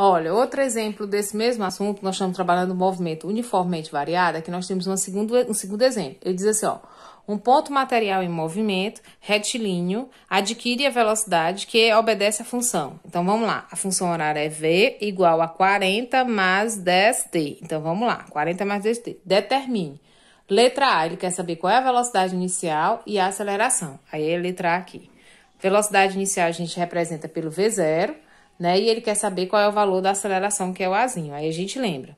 Olha, outro exemplo desse mesmo assunto, nós estamos trabalhando o movimento uniformemente variado, aqui é nós temos uma segundo, um segundo exemplo. Ele diz assim, ó, um ponto material em movimento, retilíneo, adquire a velocidade que obedece à função. Então, vamos lá. A função horária é V igual a 40 mais 10t. Então, vamos lá. 40 mais 10t. Determine. Letra A, ele quer saber qual é a velocidade inicial e a aceleração. Aí, é letra A aqui. Velocidade inicial a gente representa pelo V0 né? E ele quer saber qual é o valor da aceleração, que é o Azinho. Aí a gente lembra.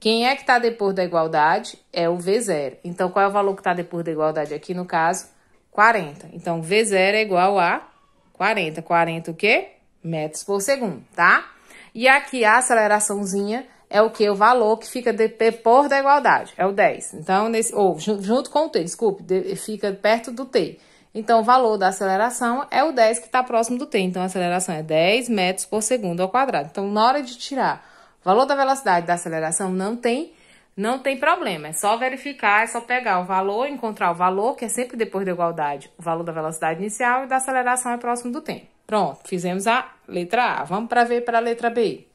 Quem é que está depois da igualdade é o V0. Então, qual é o valor que está depois da igualdade aqui, no caso? 40. Então, V0 é igual a 40. 40 o quê? Metros por segundo, tá? E aqui a aceleraçãozinha é o que? O valor que fica depois da igualdade, é o 10. Então, nesse, ou junto com o T, desculpe, fica perto do T. Então, o valor da aceleração é o 10 que está próximo do t. Então, a aceleração é 10 metros por segundo ao quadrado. Então, na hora de tirar o valor da velocidade da aceleração, não tem, não tem problema. É só verificar, é só pegar o valor, encontrar o valor, que é sempre depois da igualdade, o valor da velocidade inicial e da aceleração é próximo do t. Pronto, fizemos a letra A. Vamos para ver para a letra B.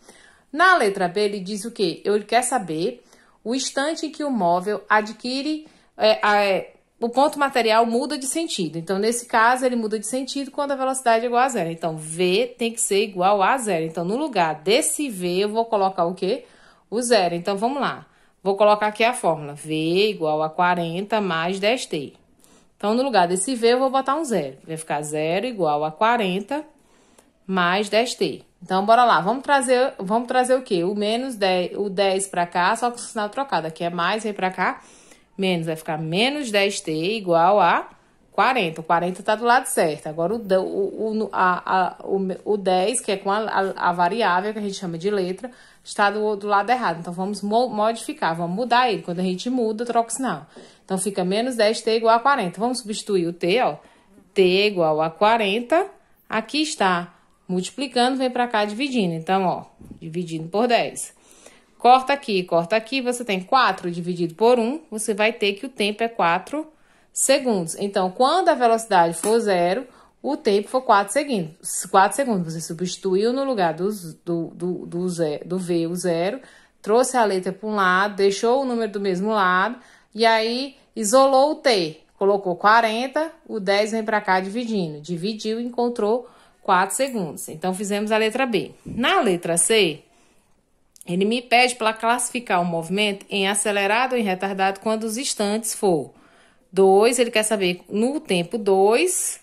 Na letra B, ele diz o quê? Ele quer saber o instante em que o móvel adquire... É, é, o ponto material muda de sentido. Então, nesse caso, ele muda de sentido quando a velocidade é igual a zero. Então, V tem que ser igual a zero. Então, no lugar desse V, eu vou colocar o quê? O zero. Então, vamos lá. Vou colocar aqui a fórmula. V igual a 40 mais 10t. Então, no lugar desse V, eu vou botar um zero. Vai ficar zero igual a 40 mais 10t. Então, bora lá. Vamos trazer, vamos trazer o quê? O menos 10, o 10 para cá, só com o sinal trocado. Aqui é mais, vem para cá menos, vai ficar menos 10t igual a 40. O 40 está do lado certo. Agora, o, o, o, a, a, o, o 10, que é com a, a, a, variável, que a gente chama de letra, está do, do lado errado. Então, vamos mo modificar, vamos mudar ele. Quando a gente muda, troca o sinal. Então, fica menos 10t igual a 40. Vamos substituir o t, ó. t igual a 40. Aqui está multiplicando, vem para cá dividindo. Então, ó, dividindo por 10. Corta aqui, corta aqui, você tem 4 dividido por 1, você vai ter que o tempo é 4 segundos. Então, quando a velocidade for zero, o tempo for 4 segundos. 4 segundos, você substituiu no lugar do, do, do, do, zero, do V o zero, trouxe a letra para um lado, deixou o número do mesmo lado, e aí isolou o T, colocou 40, o 10 vem para cá dividindo. Dividiu, encontrou 4 segundos. Então, fizemos a letra B. Na letra C, ele me pede para classificar o movimento em acelerado ou em retardado quando os instantes for 2, ele quer saber no tempo 2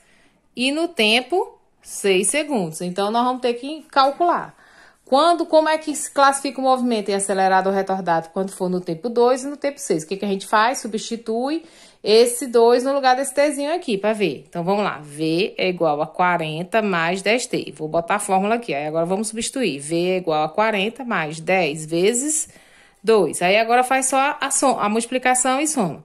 e no tempo 6 segundos. Então, nós vamos ter que calcular. Quando, como é que se classifica o movimento em é acelerado ou retardado? Quando for no tempo 2 e no tempo 6. O que, que a gente faz? Substitui esse 2 no lugar desse tzinho aqui, para ver. Então, vamos lá. V é igual a 40 mais 10t. Vou botar a fórmula aqui. Aí, agora vamos substituir. V é igual a 40 mais 10 vezes 2. Aí, agora faz só a, som, a multiplicação e soma.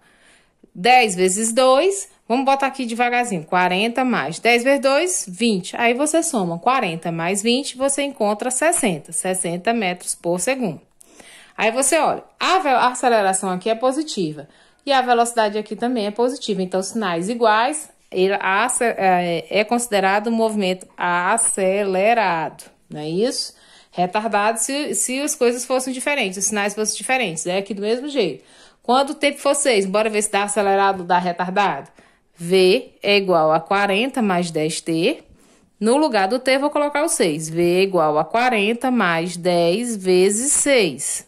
10 vezes 2 Vamos botar aqui devagarzinho. 40 mais 10 vezes 2, 20. Aí você soma 40 mais 20, você encontra 60. 60 metros por segundo. Aí você olha, a aceleração aqui é positiva. E a velocidade aqui também é positiva. Então, sinais iguais, ele é, é considerado um movimento acelerado. Não é isso? Retardado se, se as coisas fossem diferentes, os sinais fossem diferentes. É aqui do mesmo jeito. Quando o tempo for 6, bora ver se dá acelerado ou dá retardado. V é igual a 40 mais 10t. No lugar do t, vou colocar o 6. V é igual a 40 mais 10 vezes 6.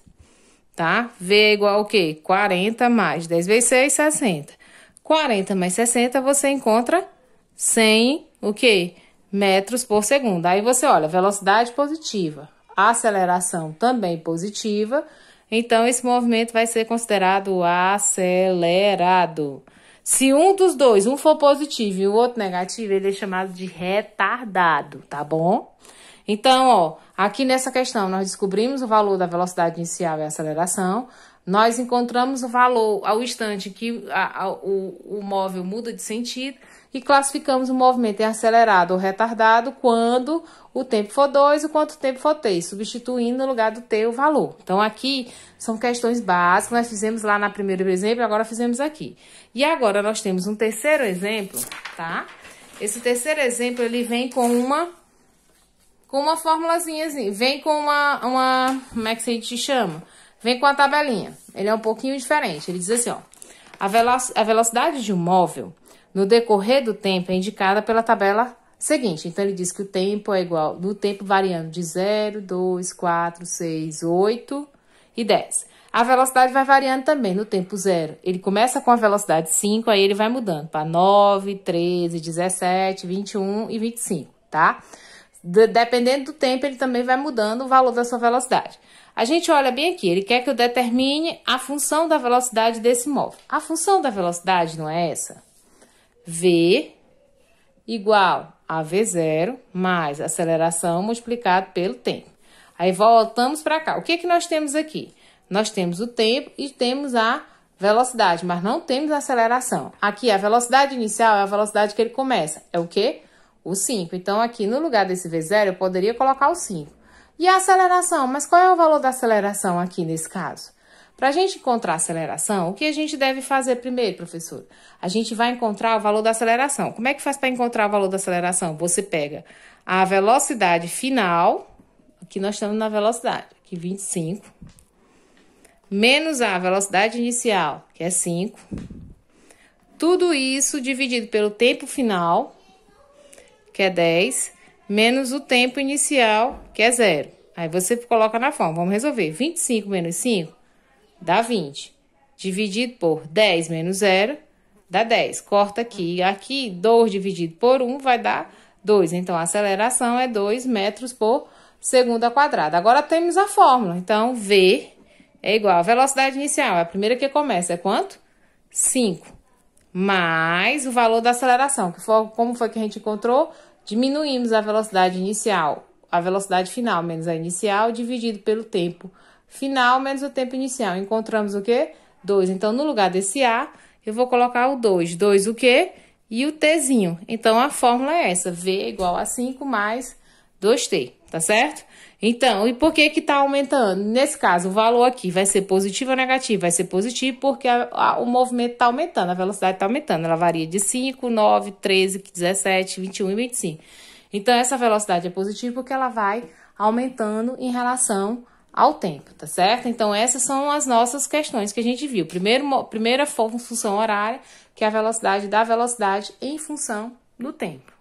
Tá? V é igual a quê? 40 mais 10 vezes 6, 60. 40 mais 60, você encontra 100, o quê? Metros por segundo. Aí você olha, velocidade positiva, aceleração também positiva. Então, esse movimento vai ser considerado acelerado. Se um dos dois, um for positivo e o outro negativo, ele é chamado de retardado, tá bom? Então, ó, aqui nessa questão nós descobrimos o valor da velocidade inicial e aceleração, nós encontramos o valor ao instante que a, a, o, o móvel muda de sentido, e classificamos o movimento em acelerado ou retardado quando o tempo for 2 e quanto o tempo for 3, substituindo no lugar do T o valor. Então, aqui são questões básicas, nós fizemos lá na primeiro exemplo, agora fizemos aqui. E agora nós temos um terceiro exemplo, tá? Esse terceiro exemplo, ele vem com uma com uma formulazinha, vem com uma, uma, como é que a gente chama? Vem com a tabelinha. Ele é um pouquinho diferente. Ele diz assim, ó, a, a velocidade de um móvel no decorrer do tempo é indicada pela tabela seguinte. Então, ele diz que o tempo é igual, no tempo variando de 0, 2, 4, 6, 8 e 10. A velocidade vai variando também no tempo zero. Ele começa com a velocidade 5, aí ele vai mudando para 9, 13, 17, 21 e 25, tá? De dependendo do tempo, ele também vai mudando o valor da sua velocidade. A gente olha bem aqui, ele quer que eu determine a função da velocidade desse móvel. A função da velocidade não é essa? V igual a V0 mais aceleração multiplicado pelo tempo. Aí voltamos para cá. O que, é que nós temos aqui? Nós temos o tempo e temos a velocidade, mas não temos a aceleração. Aqui a velocidade inicial é a velocidade que ele começa. É o quê? O 5. Então aqui no lugar desse V0 eu poderia colocar o 5. E a aceleração, mas qual é o valor da aceleração aqui nesse caso? Para a gente encontrar a aceleração, o que a gente deve fazer primeiro, professor? A gente vai encontrar o valor da aceleração. Como é que faz para encontrar o valor da aceleração? Você pega a velocidade final, aqui nós estamos na velocidade, aqui é 25, menos a velocidade inicial, que é 5. Tudo isso dividido pelo tempo final, que é 10, menos o tempo inicial, que é zero. Aí você coloca na forma. Vamos resolver. 25 menos 5 dá 20. Dividido por 10 menos 0, dá 10. Corta aqui. Aqui, 2 dividido por 1 vai dar 2. Então, a aceleração é 2 metros por segundo ao quadrado. Agora, temos a fórmula. Então, V é igual a velocidade inicial. É a primeira que começa é quanto? 5. Mais o valor da aceleração. Que foi, como foi que a gente encontrou? Diminuímos a velocidade inicial. A velocidade final menos a inicial dividido pelo tempo final menos o tempo inicial. Encontramos o quê? 2. Então, no lugar desse A, eu vou colocar o 2. 2 o quê? E o Tzinho. Então, a fórmula é essa. V igual a 5 mais 2T, tá certo? Então, e por que que tá aumentando? Nesse caso, o valor aqui vai ser positivo ou negativo? Vai ser positivo porque a, a, o movimento tá aumentando, a velocidade tá aumentando. Ela varia de 5, 9, 13, 17, 21 e 25. Então, essa velocidade é positiva porque ela vai aumentando em relação ao tempo, tá certo? Então, essas são as nossas questões que a gente viu. Primeiro, primeira função horária, que é a velocidade da velocidade em função do tempo.